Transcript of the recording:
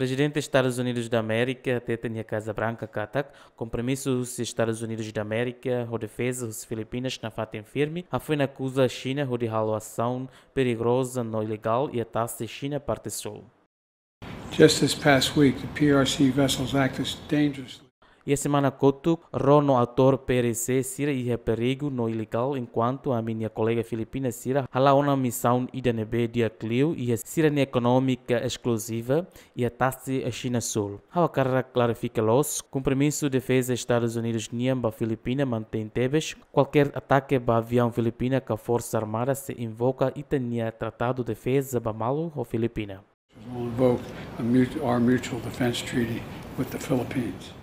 presidente dos Estados Unidos da América, Tetania Casabranca Katak, compromisso dos Estados Unidos da América, o defesa dos Filipinas na fatem firme, a fim acusa a China de relação perigosa, não ilegal e a taxa China parte sul. Just this past week, the PRC vessels acted dangerously. E a semana Couto, Rono autor PRC Sira e perigo no ilegal, enquanto a minha colega filipina Sira hala uma missão IDNB de Aclio e a Sira econômica exclusiva e a taxa a China Sul. A carreira clarifica los compromisso de defesa Estados Unidos Niamba Filipina mantém teves qualquer ataque ba avião filipina que a Força Armada se invoca e tenha tratado de defesa malu ou Filipina. We'll invoke a mutual, our mutual defense treaty with the Philippines.